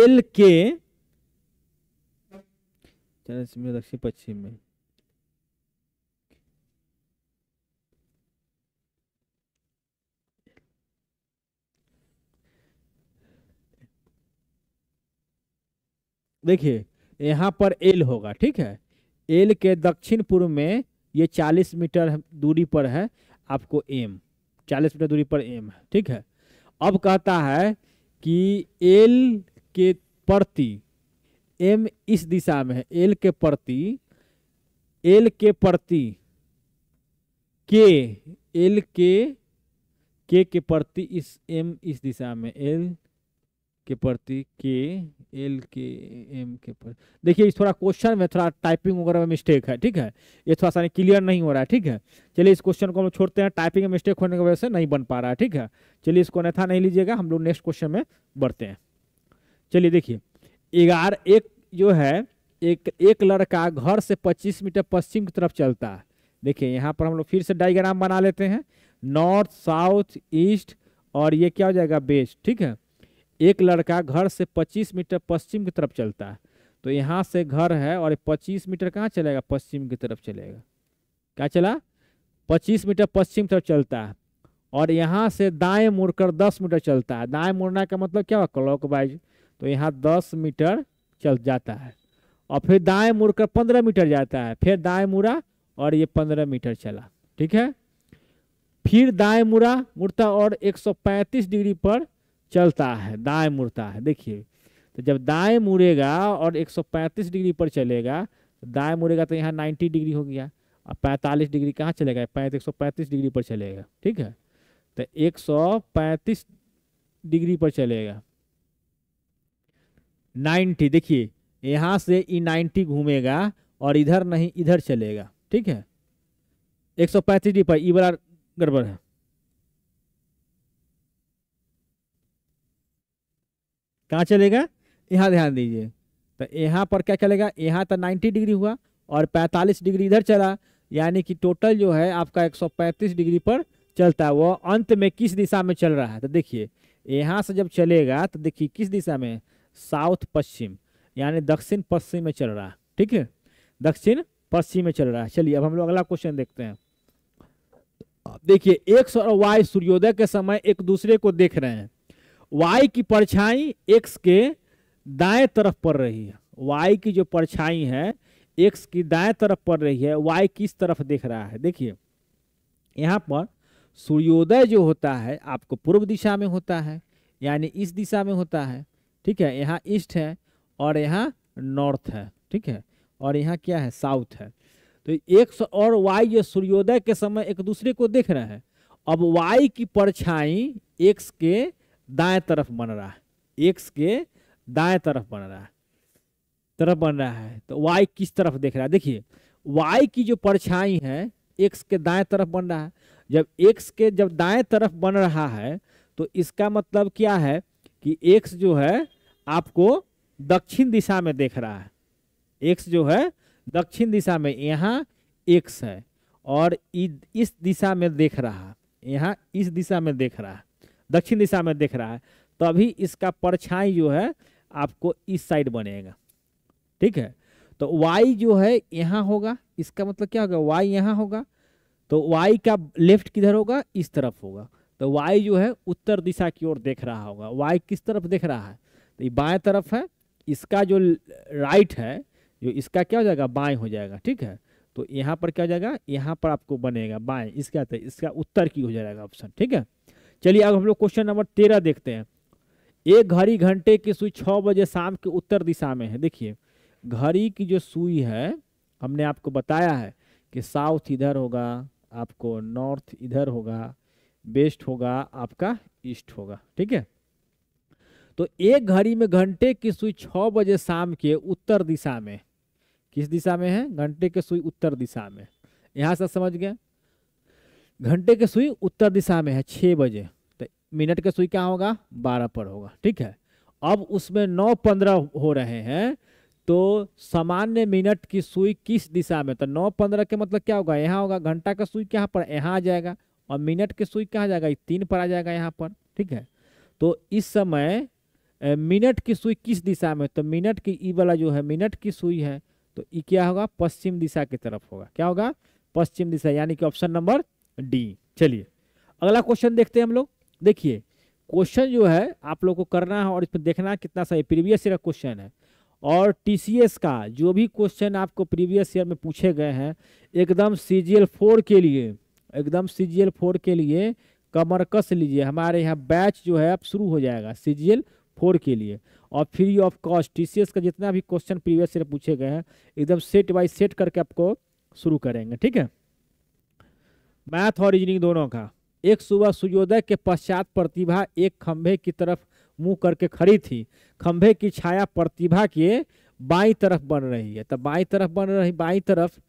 एल के दक्षिण पश्चिम में देखिए यहाँ पर एल होगा ठीक है एल के दक्षिण पूर्व में ये 40 मीटर दूरी पर है आपको एम चालीस मीटर दूरी पर एम है ठीक है अब कहता है कि एल के प्रति एम इस दिशा में है एल के प्रति एल के प्रति के एल के के के प्रति इस एम इस दिशा में एल के प्रति के एल के एम के प्रति देखिए इस थोड़ा क्वेश्चन में थोड़ा टाइपिंग वगैरह में मिस्टेक है ठीक है ये थोड़ा सा क्लियर नहीं हो रहा है ठीक है चलिए इस क्वेश्चन को हम छोड़ते हैं टाइपिंग में मिस्टेक होने की वजह से नहीं बन पा रहा है ठीक है चलिए इसको अन्यथा नहीं लीजिएगा हम लोग नेक्स्ट क्वेश्चन में बढ़ते हैं चलिए देखिए ग्यारह एक जो है एक एक लड़का घर से पच्चीस मीटर पश्चिम की तरफ चलता है देखिए यहाँ पर हम लोग फिर से डाइग्राम बना लेते हैं नॉर्थ साउथ ईस्ट और ये क्या हो जाएगा बेस्ट ठीक है एक लड़का घर से 25 मीटर पश्चिम की तरफ चलता है तो यहाँ से घर है और 25 मीटर कहाँ चलेगा पश्चिम की तरफ चलेगा क्या चला 25 मीटर पश्चिम तरफ चलता है और यहाँ से दाएं मुड़कर 10 मीटर चलता है दाएं मुड़ना का मतलब क्या हुआ क्लॉक वाइज तो यहाँ 10 मीटर चल जाता है और फिर दाएं मुड़कर पंद्रह मीटर जाता है फिर दाएं मुड़ा और ये पंद्रह मीटर चला ठीक है फिर दाएं मुड़ा मुड़ता और एक डिग्री पर चलता है दाएं मुड़ता है देखिए तो जब दाएं मुड़ेगा और 135 डिग्री पर चलेगा तो दाएं मुड़ेगा तो यहाँ 90 डिग्री हो गया और 45 डिग्री कहाँ चलेगा पैंतीस एक डिग्री पर चलेगा ठीक है तो 135 डिग्री पर चलेगा 90 देखिए यहाँ से ई 90 घूमेगा और इधर नहीं इधर चलेगा ठीक है 135 डिग्री पर ई बड़ा गड़बड़ है कहाँ चलेगा यहाँ ध्यान दीजिए तो यहाँ पर क्या चलेगा यहाँ तो 90 डिग्री हुआ और 45 डिग्री इधर चला यानी कि टोटल जो है आपका 135 डिग्री पर चलता है वो अंत में किस दिशा में चल रहा है तो देखिए यहाँ से जब चलेगा तो देखिए किस दिशा में साउथ पश्चिम यानी दक्षिण पश्चिम में चल रहा है ठीक है दक्षिण पश्चिम में चल रहा है चलिए अब हम लोग अगला क्वेश्चन देखते हैं देखिए एक और वाई सूर्योदय के समय एक दूसरे को देख रहे हैं वाई की परछाई एक्स के दाएं तरफ पड़ रही है वाई की जो परछाई है एक्स की दाएं तरफ पड़ रही है वाई किस तरफ देख रहा है देखिए यहाँ पर सूर्योदय जो होता है आपको पूर्व दिशा में होता है यानी इस दिशा में होता है ठीक है यहाँ ईस्ट है और यहाँ नॉर्थ है ठीक है और यहाँ क्या है साउथ है तो एक्स और वाई ये सूर्योदय के समय एक दूसरे को देख रहे हैं अब वाई की परछाई एक्स के दाएं तरफ बन रहा है एक्स के दाएं तरफ बन रहा है तरफ बन रहा है तो वाई किस तरफ देख रहा है देखिए वाई की जो परछाई है एक्स के दाएं तरफ बन रहा है जब एक्स के जब दाएं तरफ बन रहा है तो इसका मतलब क्या है कि एक्स जो है आपको दक्षिण दिशा में देख रहा है एक्स जो है दक्षिण दिशा में यहाँ एक्स है और इस दिशा में देख रहा है यहाँ इस दिशा में देख रहा है दक्षिण दिशा में देख रहा है तो अभी इसका परछाई जो है आपको इस साइड बनेगा ठीक है तो y जो है यहाँ होगा इसका मतलब क्या होगा y यहाँ होगा तो y का लेफ्ट किधर होगा इस तरफ होगा तो y जो है उत्तर दिशा की ओर देख रहा होगा y किस तरफ देख रहा है तो ये बाएं तरफ है इसका जो राइट है जो इसका क्या हो जाएगा बाएं हो जाएगा ठीक है तो यहाँ पर क्या हो जाएगा यहाँ पर आपको बनेगा बाएं इसका तो इसका उत्तर की हो जाएगा ऑप्शन ठीक है चलिए अब हम लोग क्वेश्चन नंबर तेरह देखते हैं एक घड़ी घंटे की सुई छः बजे शाम के उत्तर दिशा में है देखिए घड़ी की जो सुई है हमने आपको बताया है कि साउथ इधर होगा आपको नॉर्थ इधर होगा वेस्ट होगा आपका ईस्ट होगा ठीक है तो एक घड़ी में घंटे की सुई छः बजे शाम के उत्तर दिशा में किस दिशा में है घंटे की सुई उत्तर दिशा में यहाँ से समझ गए घंटे की सुई उत्तर दिशा में है छः बजे तो मिनट के सुई क्या होगा बारह पर होगा ठीक है अब उसमें नौ पंद्रह हो रहे हैं तो सामान्य मिनट की सुई किस दिशा में तो नौ पंद्रह के मतलब क्या होगा यहाँ होगा घंटा का सुई कहाँ पर यहाँ आ जाएगा और मिनट की सुई कहाँ जाएगा तीन पर आ जाएगा यहाँ पर ठीक है तो इस समय मिनट की सुई किस दिशा में तो मिनट की ई वाला जो है मिनट की सुई है तो ई क्या होगा पश्चिम दिशा की तरफ होगा क्या होगा पश्चिम दिशा यानी कि ऑप्शन नंबर डी चलिए अगला क्वेश्चन देखते हैं हम लोग देखिए क्वेश्चन जो है आप लोग को करना है और इसमें देखना कितना सही प्रीवियस ईयर का क्वेश्चन है और टीसीएस का जो भी क्वेश्चन आपको प्रीवियस ईयर में पूछे गए हैं एकदम सी जी एल फोर के लिए एकदम सी जी एल फोर के लिए कमर कस लीजिए हमारे यहाँ बैच जो है अब शुरू हो जाएगा सी जी एल फोर के लिए और फ्री ऑफ कॉस्ट टी का जितना भी क्वेश्चन प्रीवियस ईयर पूछे गए हैं एकदम सेट बाई सेट करके आपको शुरू करेंगे ठीक है मैथ और रीजनिंग दोनों का एक सुबह सूर्योदय के पश्चात प्रतिभा एक खंभे की तरफ मुंह करके खड़ी थी खंभे की छाया प्रतिभा के बाई तरफ बन रही है तो बाई तरफ बन रही बाई तरफ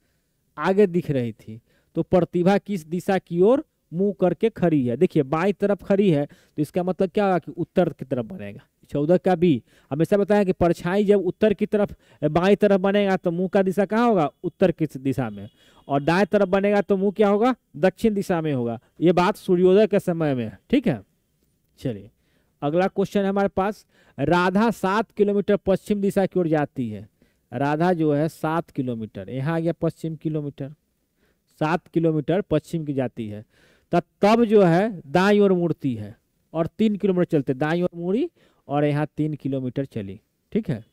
आगे दिख रही थी तो प्रतिभा किस दिशा की ओर मुंह करके खड़ी है देखिए बाई तरफ खड़ी है तो इसका मतलब क्या होगा कि उत्तर की तरफ बनेगा चौदह का बी हमेशा बताया कि परछाई जब उत्तर की तरफ बाई तरफ बनेगा तो मुंह का दिशा कहाँ होगा उत्तर की दिशा में और दाएं तरफ बनेगा तो मुंह क्या होगा दक्षिण दिशा में होगा ये बात सूर्योदय के समय में ठीक है चलिए अगला क्वेश्चन है हमारे पास राधा सात किलोमीटर पश्चिम दिशा की ओर जाती है राधा जो है सात किलोमीटर यहाँ आ गया पश्चिम किलोमीटर सात किलोमीटर पश्चिम की जाती है तब जो है दाई ओर मुड़ती है और तीन किलोमीटर चलते दाई ओर मुड़ी और यहाँ तीन किलोमीटर चली ठीक है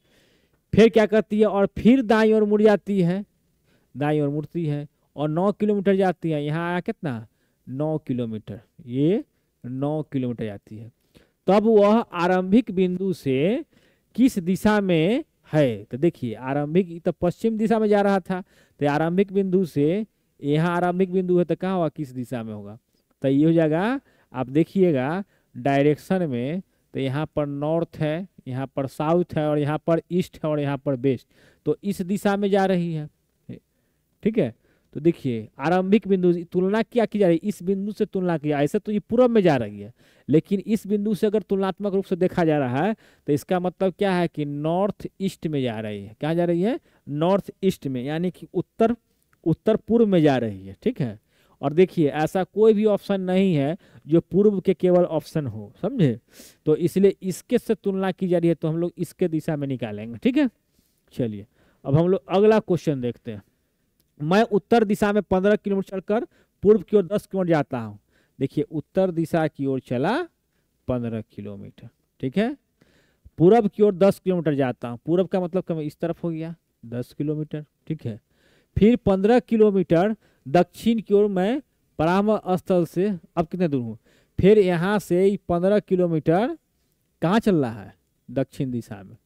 फिर क्या करती है और फिर दाई और मुड़ जाती है दाई और मुड़ती है और नौ किलोमीटर जाती है यहाँ आया कितना नौ किलोमीटर ये नौ किलोमीटर जाती है तब वह आरंभिक बिंदु से किस दिशा में है तो देखिए आरंभिक तो पश्चिम दिशा में जा रहा था तो आरंभिक बिंदु से यहाँ आरंभिक बिंदु है तो कहाँ होगा किस दिशा में होगा तो ये हो जाएगा आप देखिएगा डायरेक्शन में तो यहाँ पर नॉर्थ है यहाँ पर साउथ है और यहाँ पर ईस्ट है और यहाँ पर वेस्ट तो इस दिशा में जा रही है ठीक है तो देखिए आरंभिक बिंदु तुलना क्या की जा रही है इस बिंदु से तुलना की ऐसे तो ये पूर्व में जा रही है लेकिन इस बिंदु से अगर तुलनात्मक रूप से देखा जा रहा है तो इसका मतलब क्या है कि नॉर्थ ईस्ट में जा रही है क्या जा रही है नॉर्थ ईस्ट में यानी कि उत्तर उत्तर पूर्व में जा रही है ठीक है और देखिए ऐसा कोई भी ऑप्शन नहीं है जो पूर्व के केवल ऑप्शन हो समझे तो इसलिए इसके से तुलना की जा रही है तो हम लोग इसके दिशा में निकालेंगे ठीक है चलिए अब हम लोग अगला क्वेश्चन देखते हैं मैं उत्तर दिशा में पंद्रह किलोमीटर चलकर पूर्व की ओर दस किलोमीटर जाता हूँ देखिए उत्तर दिशा की ओर चला पंद्रह किलोमीटर ठीक है पूर्व की ओर दस किलोमीटर जाता हूँ पूर्व का मतलब कम इस तरफ हो गया दस किलोमीटर ठीक है फिर पंद्रह किलोमीटर दक्षिण की ओर मैं प्रारंभ स्थल से अब कितने दूर हूँ फिर यहाँ से पंद्रह किलोमीटर कहाँ चल रहा है दक्षिण दिशा में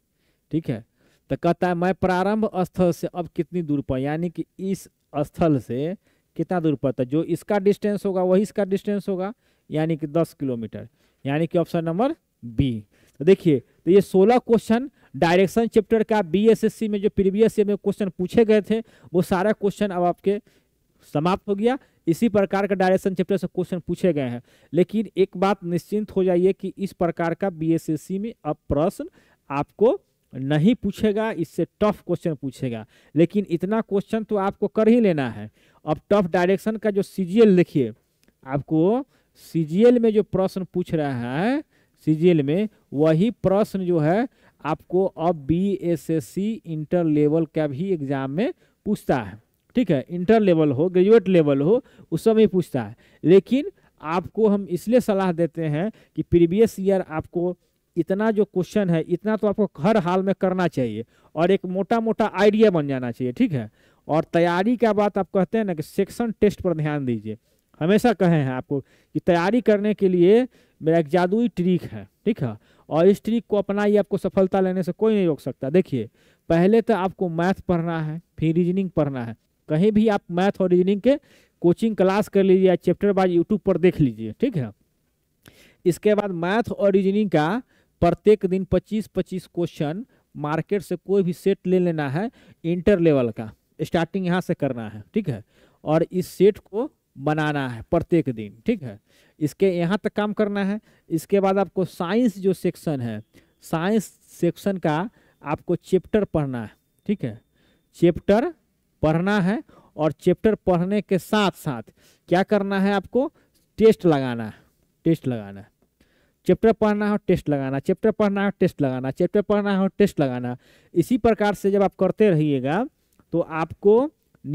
ठीक है तो कहता है मैं प्रारंभ स्थल से अब कितनी दूर पर यानी कि इस स्थल से कितना दूर पर था तो जो इसका डिस्टेंस होगा वही इसका डिस्टेंस होगा यानी कि दस किलोमीटर यानी कि ऑप्शन नंबर बी तो देखिए तो ये सोलह क्वेश्चन डायरेक्शन चैप्टर का बीएसएससी में जो प्रीवियस ईयर में क्वेश्चन पूछे गए थे वो सारा क्वेश्चन अब आपके समाप्त हो गया इसी प्रकार का डायरेक्शन चैप्टर से क्वेश्चन पूछे गए हैं लेकिन एक बात निश्चिंत हो जाइए कि इस प्रकार का बी में अब प्रश्न आपको नहीं पूछेगा इससे टफ क्वेश्चन पूछेगा लेकिन इतना क्वेश्चन तो आपको कर ही लेना है अब टफ डायरेक्शन का जो सी देखिए आपको सी में जो प्रश्न पूछ रहा है सी में वही प्रश्न जो है आपको अब B S S C inter level का भी एग्जाम में पूछता है ठीक है इंटर लेवल हो ग्रेजुएट लेवल हो उस समय पूछता है लेकिन आपको हम इसलिए सलाह देते हैं कि प्रीवियस ईयर आपको इतना जो क्वेश्चन है इतना तो आपको हर हाल में करना चाहिए और एक मोटा मोटा आइडिया बन जाना चाहिए ठीक है और तैयारी का बात आप कहते हैं ना कि सेक्शन टेस्ट पर ध्यान दीजिए हमेशा कहे हैं आपको कि तैयारी करने के लिए मेरा एक जादुई ट्रिक है ठीक है और इस ट्रिक को अपनाइए आपको सफलता लेने से कोई नहीं रोक सकता देखिए पहले तो आपको मैथ पढ़ना है फिर रीजनिंग पढ़ना है कहीं भी आप मैथ और रीजनिंग के कोचिंग क्लास कर लीजिए या चैप्टर वाइज यूट्यूब पर देख लीजिए ठीक है इसके बाद मैथ और रीजनिंग का प्रत्येक दिन 25-25 क्वेश्चन मार्केट से कोई भी सेट ले लेना है इंटर लेवल का स्टार्टिंग यहाँ से करना है ठीक है और इस सेट को बनाना है प्रत्येक दिन ठीक है इसके यहाँ तक काम करना है इसके बाद आपको साइंस जो सेक्शन है साइंस सेक्शन का आपको चैप्टर पढ़ना है ठीक है चैप्टर पढ़ना है और चैप्टर पढ़ने के साथ साथ क्या करना है आपको टेस्ट लगाना टेस्ट लगाना चैप्टर पढ़ना हो टेस्ट लगाना चैप्टर पढ़ना हो टेस्ट लगाना चैप्टर पढ़ना हो टेस्ट लगाना इसी प्रकार से जब आप करते रहिएगा तो आपको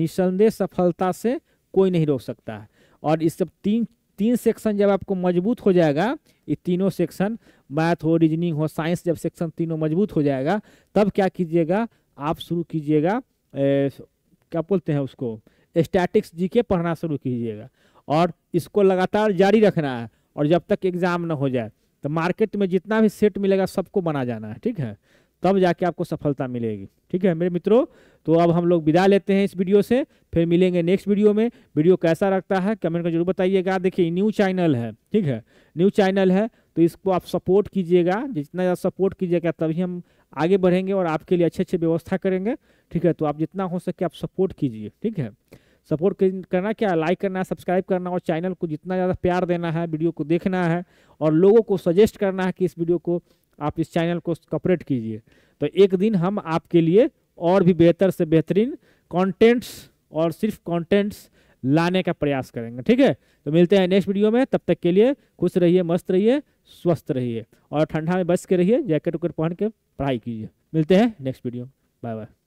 निसंदेह सफलता से कोई नहीं रोक सकता है और इस सब तीन तीन सेक्शन जब आपको मजबूत हो जाएगा ये तीनों सेक्शन मैथ हो रीजनिंग हो साइंस जब सेक्शन तीनों मजबूत हो जाएगा तब क्या कीजिएगा आप शुरू कीजिएगा क्या बोलते हैं उसको स्टैटिक्स जी के पढ़ना शुरू कीजिएगा और इसको लगातार जारी रखना है और जब तक एग्ज़ाम ना हो जाए तो मार्केट में जितना भी सेट मिलेगा सबको बना जाना है ठीक है तब जाके आपको सफलता मिलेगी ठीक है मेरे मित्रों तो अब हम लोग विदा लेते हैं इस वीडियो से फिर मिलेंगे नेक्स्ट वीडियो में वीडियो कैसा रखता है कमेंट कर जरूर बताइएगा देखिए न्यू चैनल है ठीक है न्यू चैनल है तो इसको आप सपोर्ट कीजिएगा जितना ज़्यादा सपोर्ट कीजिएगा तभी हम आगे बढ़ेंगे और आपके लिए अच्छे अच्छे व्यवस्था करेंगे ठीक है तो आप जितना हो सके आप सपोर्ट कीजिए ठीक है सपोर्ट करना क्या लाइक करना है सब्सक्राइब करना और चैनल को जितना ज़्यादा प्यार देना है वीडियो को देखना है और लोगों को सजेस्ट करना है कि इस वीडियो को आप इस चैनल को कपरेट कीजिए तो एक दिन हम आपके लिए और भी बेहतर से बेहतरीन कॉन्टेंट्स और सिर्फ कॉन्टेंट्स लाने का प्रयास करेंगे ठीक है तो मिलते हैं नेक्स्ट वीडियो में तब तक के लिए खुश रहिए मस्त रहिए स्वस्थ रहिए और ठंडा में बच के रहिए जैकेट उकेट पहन के पढ़ाई कीजिए मिलते हैं नेक्स्ट वीडियो बाय बाय